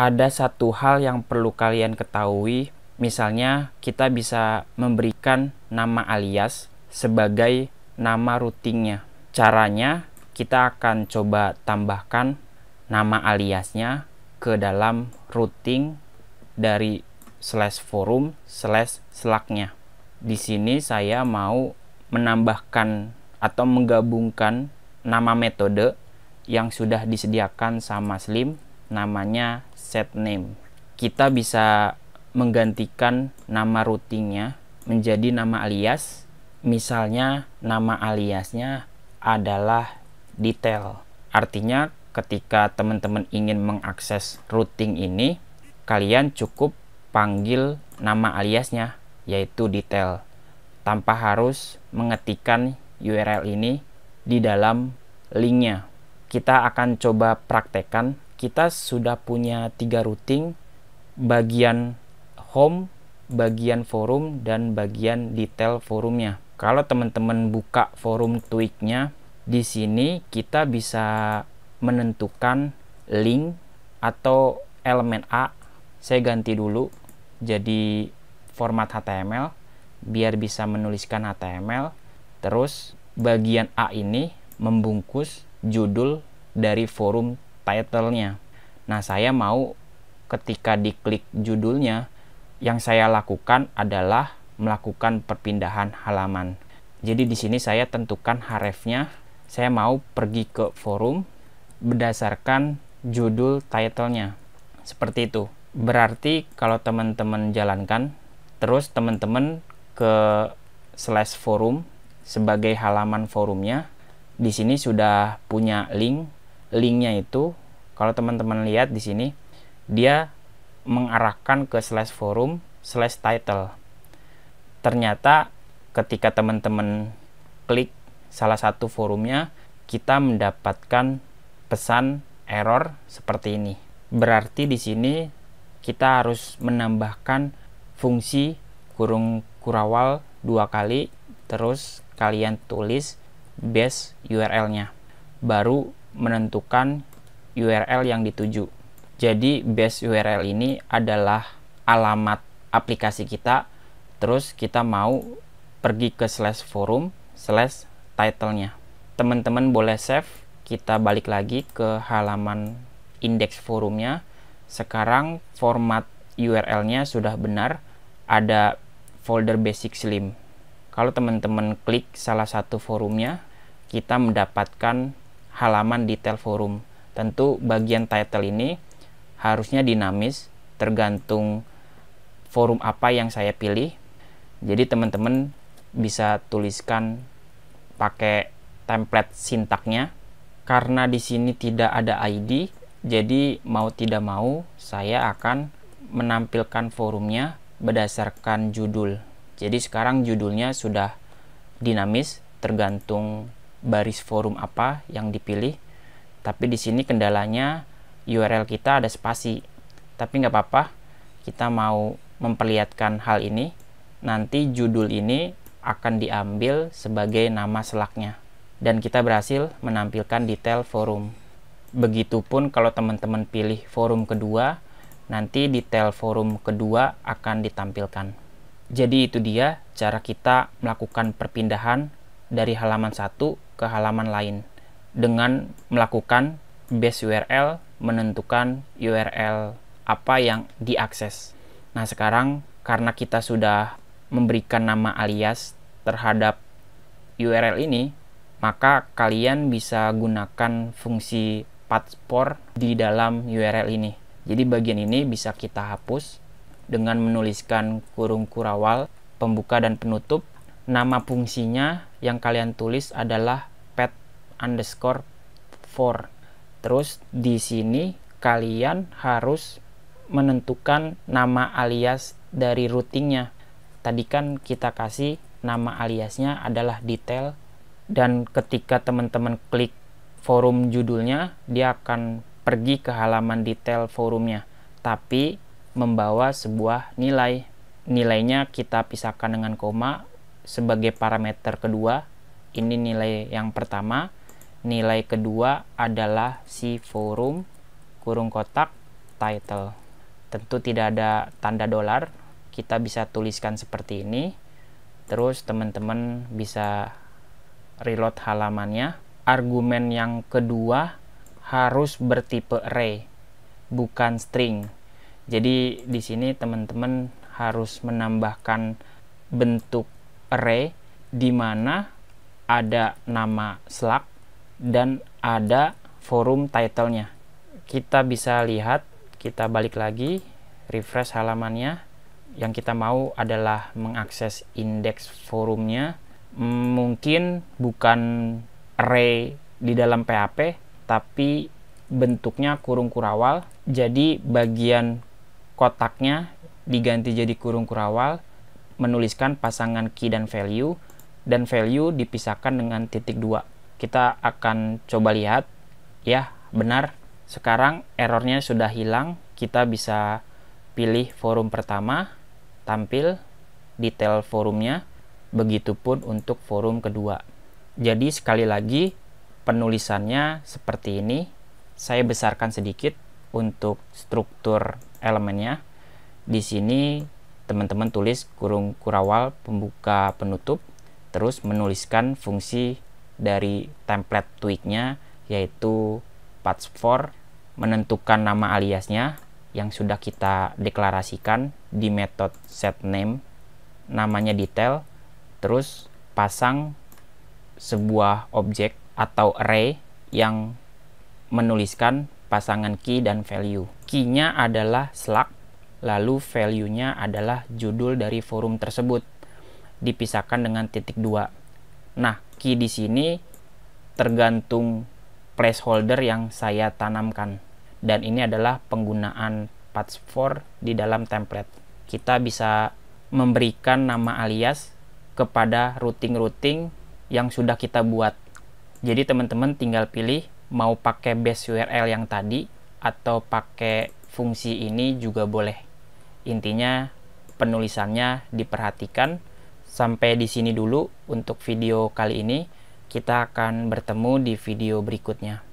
ada satu hal yang perlu kalian ketahui. Misalnya, kita bisa memberikan nama alias sebagai nama routingnya. Caranya, kita akan coba tambahkan nama aliasnya ke dalam routing dari slash forum slash slacknya. Di sini saya mau menambahkan atau menggabungkan nama metode yang sudah disediakan sama Slim namanya set name. Kita bisa menggantikan nama routingnya menjadi nama alias. Misalnya nama aliasnya adalah detail. Artinya ketika teman-teman ingin mengakses routing ini, kalian cukup panggil nama aliasnya yaitu detail tanpa harus mengetikkan URL ini di dalam linknya. Kita akan coba praktekkan kita sudah punya tiga routing bagian home, bagian forum, dan bagian detail forumnya. Kalau teman-teman buka forum tweaknya, di sini kita bisa menentukan link atau elemen A. Saya ganti dulu jadi format HTML biar bisa menuliskan HTML. Terus bagian A ini membungkus judul dari forum title-nya. Nah, saya mau ketika diklik judulnya, yang saya lakukan adalah melakukan perpindahan halaman. Jadi di sini saya tentukan harfnya. Saya mau pergi ke forum berdasarkan judul title-nya. Seperti itu. Berarti kalau teman-teman jalankan, terus teman-teman ke slash forum sebagai halaman forumnya, di sini sudah punya link linknya itu kalau teman-teman lihat di sini dia mengarahkan ke slash forum slash title ternyata ketika teman-teman klik salah satu forumnya kita mendapatkan pesan error seperti ini berarti di sini kita harus menambahkan fungsi kurung kurawal dua kali terus kalian tulis base URL-nya baru menentukan URL yang dituju. Jadi base URL ini adalah alamat aplikasi kita. Terus kita mau pergi ke slash forum slash title-nya. Teman-teman boleh save. Kita balik lagi ke halaman indeks forumnya. Sekarang format URL-nya sudah benar. Ada folder basic slim. Kalau teman-teman klik salah satu forumnya, kita mendapatkan halaman detail forum. Tentu bagian title ini harusnya dinamis tergantung forum apa yang saya pilih. Jadi teman-teman bisa tuliskan pakai template sintaknya karena di sini tidak ada ID, jadi mau tidak mau saya akan menampilkan forumnya berdasarkan judul. Jadi sekarang judulnya sudah dinamis tergantung baris forum apa yang dipilih tapi di sini kendalanya URL kita ada spasi tapi nggak apa-apa kita mau memperlihatkan hal ini nanti judul ini akan diambil sebagai nama selaknya dan kita berhasil menampilkan detail forum begitupun kalau teman-teman pilih forum kedua nanti detail forum kedua akan ditampilkan jadi itu dia cara kita melakukan perpindahan dari halaman 1 ke halaman lain dengan melakukan base URL menentukan URL apa yang diakses. Nah, sekarang karena kita sudah memberikan nama alias terhadap URL ini, maka kalian bisa gunakan fungsi passport di dalam URL ini. Jadi bagian ini bisa kita hapus dengan menuliskan kurung kurawal, pembuka dan penutup. Nama fungsinya yang kalian tulis adalah underscore for terus di sini kalian harus menentukan nama alias dari routingnya tadi kan kita kasih nama aliasnya adalah detail dan ketika teman-teman klik forum judulnya dia akan pergi ke halaman detail forumnya tapi membawa sebuah nilai nilainya kita pisahkan dengan koma sebagai parameter kedua ini nilai yang pertama nilai kedua adalah si forum kurung kotak title tentu tidak ada tanda dolar kita bisa tuliskan seperti ini terus teman-teman bisa reload halamannya argumen yang kedua harus bertipe array bukan string jadi di sini teman-teman harus menambahkan bentuk array di mana ada nama slug dan ada forum title-nya. Kita bisa lihat, kita balik lagi, refresh halamannya. Yang kita mau adalah mengakses indeks forumnya. Mungkin bukan array di dalam PHP, tapi bentuknya kurung kurawal. Jadi bagian kotaknya diganti jadi kurung kurawal, menuliskan pasangan key dan value, dan value dipisahkan dengan titik dua kita akan coba lihat ya benar sekarang errornya sudah hilang kita bisa pilih forum pertama tampil detail forumnya begitupun untuk forum kedua jadi sekali lagi penulisannya seperti ini saya besarkan sedikit untuk struktur elemennya di sini teman-teman tulis kurung kurawal pembuka penutup terus menuliskan fungsi dari template tweaknya yaitu patch for menentukan nama aliasnya yang sudah kita deklarasikan di metode name namanya detail terus pasang sebuah objek atau array yang menuliskan pasangan key dan value key-nya adalah slug lalu value-nya adalah judul dari forum tersebut dipisahkan dengan titik dua nah key di sini tergantung placeholder yang saya tanamkan dan ini adalah penggunaan patch 4 di dalam template kita bisa memberikan nama alias kepada routing-routing yang sudah kita buat jadi teman-teman tinggal pilih mau pakai base URL yang tadi atau pakai fungsi ini juga boleh intinya penulisannya diperhatikan Sampai di sini dulu untuk video kali ini. Kita akan bertemu di video berikutnya.